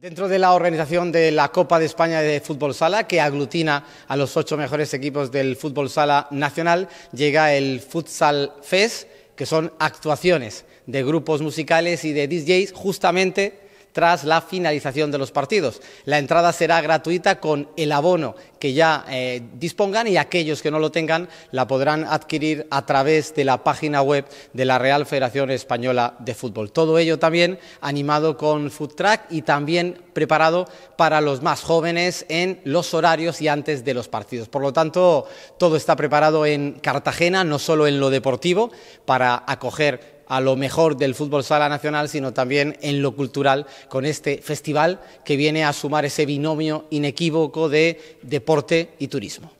Dentro de la organización de la Copa de España de Fútbol Sala, que aglutina a los ocho mejores equipos del Fútbol Sala Nacional, llega el Futsal Fest, que son actuaciones de grupos musicales y de DJs justamente tras la finalización de los partidos. La entrada será gratuita con el abono que ya eh, dispongan y aquellos que no lo tengan la podrán adquirir a través de la página web de la Real Federación Española de Fútbol. Todo ello también animado con Food Track y también preparado para los más jóvenes en los horarios y antes de los partidos. Por lo tanto, todo está preparado en Cartagena, no solo en lo deportivo, para acoger a lo mejor del fútbol sala nacional, sino también en lo cultural, con este festival que viene a sumar ese binomio inequívoco de deporte y turismo.